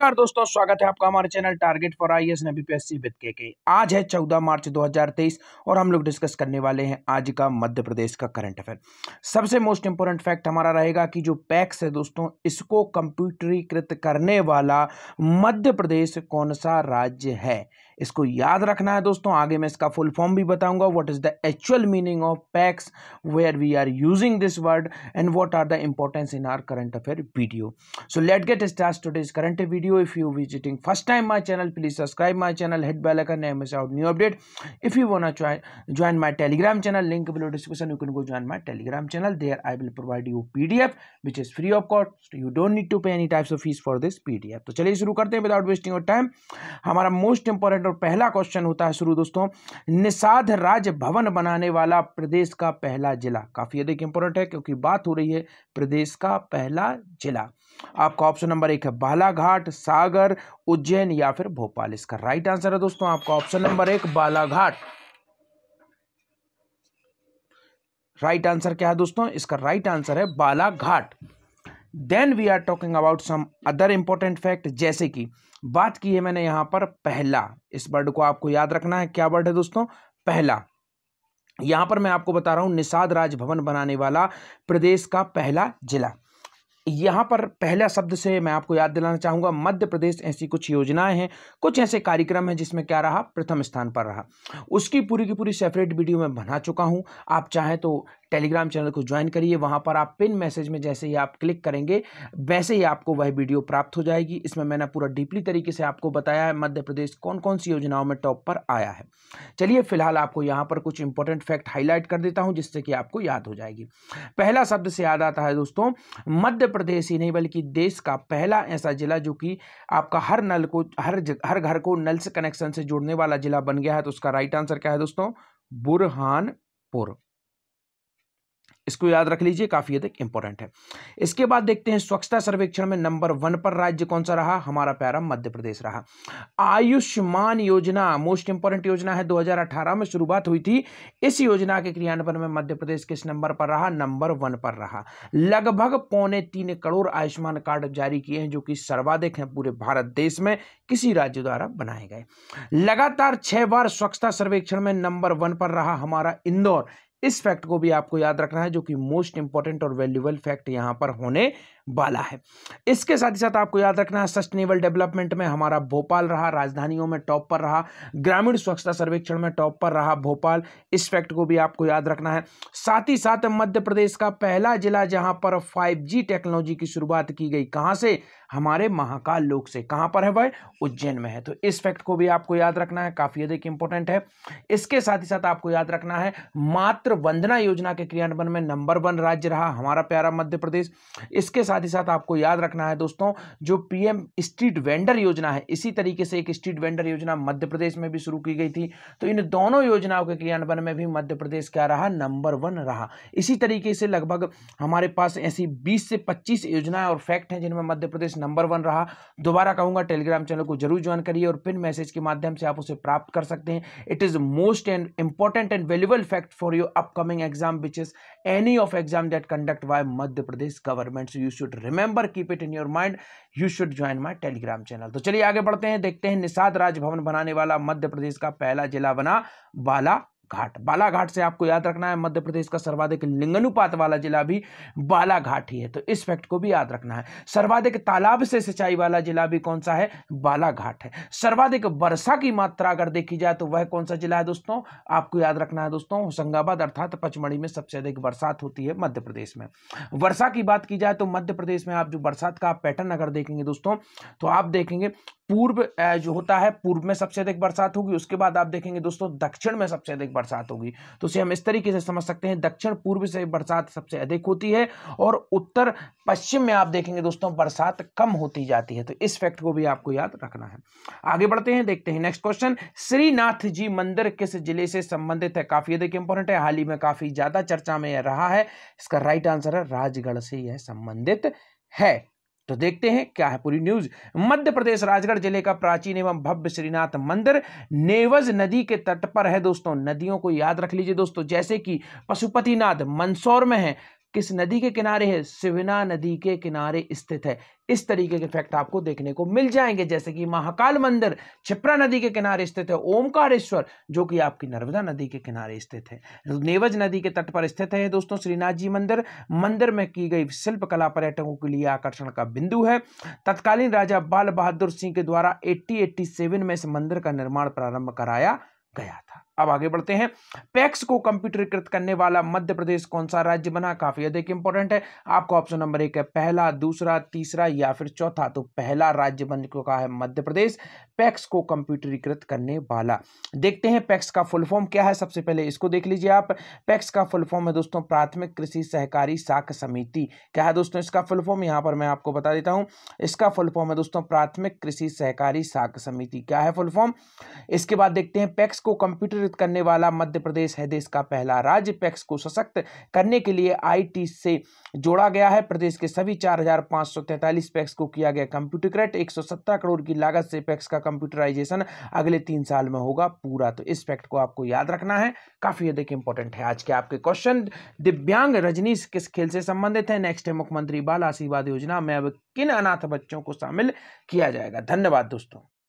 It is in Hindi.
नमस्कार दोस्तों स्वागत है आपका हमारे channel target for I S BPSC with के आज है 14 मार्च 2023 और हम लोग डिस्कस करने वाले हैं आज का मध्य प्रदेश का करंट अफेयर सबसे मोस्ट इंपोर्टेंट फैक्ट हमारा रहेगा कि जो पैक्स है दोस्तों इसको कंप्यूटरीकृत करने वाला मध्य प्रदेश कौन सा राज्य है इसको याद रखना है दोस्तों आगे मैं इसका फुल फॉर्म भी बताऊंगा what is the actual meaning of PACS where we are using this word and what are the importance in our current affair video so let get start today's current video if you visiting first time my channel please subscribe my channel hit bell icon miss out new update if you want to join my Telegram channel link below description you can go join my Telegram channel there I will provide you PDF which is free of cost you don't need to pay any types of fees for this PDF तो चलिए शुरू करते हैं विदाउट वेस्टिंग your टाइम हमारा मोस्ट इंपॉर्टेंट इंपॉर्टेंट और पहला क्वेश्चन होता है शुरू दोस्तों निषाद राज भवन बनाने वाला प्रदेश का पहला जिला काफ़ी अधिक इंपॉर्टेंट है क्योंकि बात हो रही है प्रदेश का पहला जिला आपका ऑप्शन नंबर एक है बालाघाट सागर उज्जैन या फिर भोपाल इसका राइट आंसर है दोस्तों आपका ऑप्शन नंबर एक बालाघाट राइट आंसर क्या है दोस्तों इसका राइट आंसर है Balaghat then we are talking about some other important fact जैसे कि बात की है मैंने यहाँ पर पहला इस वर्ड को आपको याद रखना है क्या वर्ड है दोस्तों पहला यहाँ पर मैं आपको बता रहा हूँ निषाद राजभवन बनाने वाला प्रदेश का पहला जिला यहाँ पर पहला शब्द से मैं आपको याद दिलाना चाहूँगा मध्य प्रदेश ऐसी कुछ योजनाएं हैं कुछ ऐसे कार्यक्रम हैं जिसमें क्या रहा प्रथम स्थान पर रहा उसकी पूरी की पूरी सेपरेट वीडियो मैं बना चुका हूँ आप चाहें तो टेलीग्राम चैनल को ज्वाइन करिए वहाँ पर आप पिन मैसेज में जैसे ही आप क्लिक करेंगे वैसे ही आपको वह वीडियो प्राप्त हो जाएगी इसमें मैंने पूरा डीपली तरीके से आपको बताया है मध्य प्रदेश कौन कौन सी योजनाओं में टॉप पर आया है चलिए फिलहाल आपको यहाँ पर कुछ इंपॉर्टेंट फैक्ट हाईलाइट कर देता हूँ जिससे कि आपको याद हो जाएगी पहला शब्द से याद आता है दोस्तों मध्य प्रदेश ही नहीं बल्कि देश का पहला ऐसा जिला जो कि आपका हर नल को हर हर घर को नल से कनेक्शन से जोड़ने वाला जिला बन गया है तो उसका राइट आंसर क्या है दोस्तों बुरहानपुर इसको याद रख लीजिए काफ़ी हद तक इंपॉर्टेंट है इसके बाद देखते हैं स्वच्छता सर्वेक्षण में नंबर वन पर राज्य कौन सा रहा हमारा प्यारा मध्य प्रदेश रहा आयुष्मान योजना मोस्ट इंपॉर्टेंट योजना है 2018 में शुरुआत हुई थी इस योजना के क्रियान्वयन में मध्य प्रदेश किस नंबर पर रहा नंबर वन पर रहा लगभग पौने तीन करोड़ आयुष्मान कार्ड जारी किए हैं जो कि सर्वाधिक है पूरे भारत देश में किसी राज्य द्वारा बनाए गए लगातार छह बार स्वच्छता सर्वेक्षण में नंबर वन पर रहा हमारा इंदौर इस फैक्ट को भी आपको याद रखना है जो कि मोस्ट इंपॉर्टेंट और वैल्यूबल फैक्ट यहां पर होने वाला है इसके साथ ही साथ आपको याद रखना है सस्टेनेबल डेवलपमेंट में हमारा भोपाल रहा राजधानियों में टॉप पर रहा ग्रामीण स्वच्छता सर्वेक्षण में टॉप पर रहा भोपाल इस फैक्ट को भी आपको याद रखना है साथ ही साथ मध्य प्रदेश का पहला जिला जहां पर 5G टेक्नोलॉजी की शुरुआत की गई कहां से हमारे महाकाल लोक से कहां पर है वह उज्जैन में है तो इस फैक्ट को भी आपको याद रखना है काफ़ी अधिक इंपॉर्टेंट है इसके साथ ही साथ आपको याद रखना है मातृ वंदना योजना के क्रियान्वयन में नंबर वन राज्य रहा हमारा प्यारा मध्य प्रदेश इसके साथ साथ ही साथ आपको याद रखना है दोस्तों जो पीएम स्ट्रीट वेंडर योजना है इसी तरीके से एक स्ट्रीट वेंडर योजना मध्य प्रदेश में भी शुरू की गई थी तो इन दोनों योजनाओं के क्रियान्वयन में भी मध्य प्रदेश क्या रहा नंबर वन रहा इसी तरीके से लगभग हमारे पास ऐसी बीस से पच्चीस योजनाएं और फैक्ट हैं जिनमें मध्य प्रदेश नंबर वन रहा दोबारा कहूंगा टेलीग्राम चैनल को जरूर ज्वाइन करिए और पिन मैसेज के माध्यम से आप उसे प्राप्त कर सकते हैं it is most and important and valuable fact for your upcoming exam which is any of exam that conduct by Madhya Pradesh government you should should remember keep it in your mind you should join my Telegram channel तो चलिए आगे बढ़ते हैं देखते हैं निषाद राजभवन बनाने वाला मध्य प्रदेश का पहला जिला बना बाला घाट बालाघाट से आपको याद रखना है मध्य प्रदेश का सर्वाधिक लिंगनुपात वाला जिला भी बालाघाट ही है तो इस फैक्ट को भी याद रखना है सर्वाधिक तालाब से सिंचाई वाला जिला भी कौन सा है बालाघाट है सर्वाधिक वर्षा की मात्रा अगर देखी जाए तो वह कौन सा जिला है दोस्तों आपको याद रखना है दोस्तों होशंगाबाद अर्थात पचमढ़ी में सबसे अधिक बरसात होती है मध्य प्रदेश में वर्षा की बात की जाए तो मध्य प्रदेश में आप जो बरसात का पैटर्न अगर देखेंगे दोस्तों तो आप देखेंगे पूर्व जो होता है पूर्व में सबसे अधिक बरसात होगी उसके बाद आप देखेंगे दोस्तों दक्षिण में सबसे अधिक बरसात होगी तो इसे हम इस तरीके से समझ सकते हैं दक्षिण पूर्व से बरसात सबसे अधिक होती है और उत्तर पश्चिम में आप देखेंगे दोस्तों बरसात कम होती जाती है तो इस फैक्ट को भी आपको याद रखना है आगे बढ़ते हैं देखते हैं नेक्स्ट क्वेश्चन श्रीनाथ जी मंदिर किस जिले से संबंधित है काफी अधिक इंपॉर्टेंट है हाल ही में काफी ज्यादा चर्चा में रहा है इसका राइट आंसर है राजगढ़ से यह संबंधित है तो देखते हैं क्या है पूरी न्यूज मध्य प्रदेश राजगढ़ जिले का प्राचीन एवं भव्य श्रीनाथ मंदिर नेवज नदी के तट पर है दोस्तों नदियों को याद रख लीजिए दोस्तों जैसे कि पशुपतिनाथ मंदसौर में है किस नदी के किनारे है सिवना नदी के किनारे स्थित है इस तरीके के फैक्ट आपको देखने को मिल जाएंगे जैसे कि महाकाल मंदिर छिप्रा नदी के किनारे स्थित है ओमकारेश्वर जो कि आपकी नर्मदा नदी के किनारे स्थित है नेवज नदी के तट पर स्थित है दोस्तों श्रीनाथ जी मंदिर मंदिर में की गई शिल्पकला पर्यटकों के लिए आकर्षण का बिंदु है तत्कालीन राजा बाल बहादुर सिंह के द्वारा एट्टी में इस मंदिर का निर्माण प्रारंभ कराया गया था अब आगे बढ़ते हैं पैक्स को कंप्यूटरीकृत करने वाला मध्य प्रदेश कौन सा राज्य बना काफी अधिक इंपॉर्टेंट है आपको ऑप्शन नंबर एक है पहला दूसरा तीसरा या फिर चौथा तो पहला राज्य बन चुका है मध्य प्रदेश पैक्स को कंप्यूटरीकृत करने वाला देखते हैं पैक्स का फुल फॉर्म क्या है सबसे पहले इसको देख लीजिए आप पैक्स का फुल फॉर्म है दोस्तों प्राथमिक कृषि सहकारी साख समिति क्या है दोस्तों इसका फुल फॉर्म यहां पर मैं आपको बता देता हूं इसका फुल फॉर्म है दोस्तों प्राथमिक कृषि सहकारी साख समिति क्या है फुल फॉर्म इसके बाद देखते हैं पैक्स को कंप्यूटरित करने वाला मध्य प्रदेश है देश का पहला राज्य पैक्स e को सशक्त करने के लिए आई से जोड़ा गया है प्रदेश के सभी चार पैक्स e को किया गया कंप्यूटरकृत 117 करोड़ की लागत से पैक्स e का कंप्यूटराइजेशन अगले तीन साल में होगा पूरा तो इस फैक्ट को आपको याद रखना है काफी अधिक इंपॉर्टेंट है आज के आपके क्वेश्चन दिव्यांग रजनीश किस खेल से संबंधित है नेक्स्ट है मुख्यमंत्री बाल आशीर्वाद योजना में अब किन अनाथ बच्चों को शामिल किया जाएगा धन्यवाद दोस्तों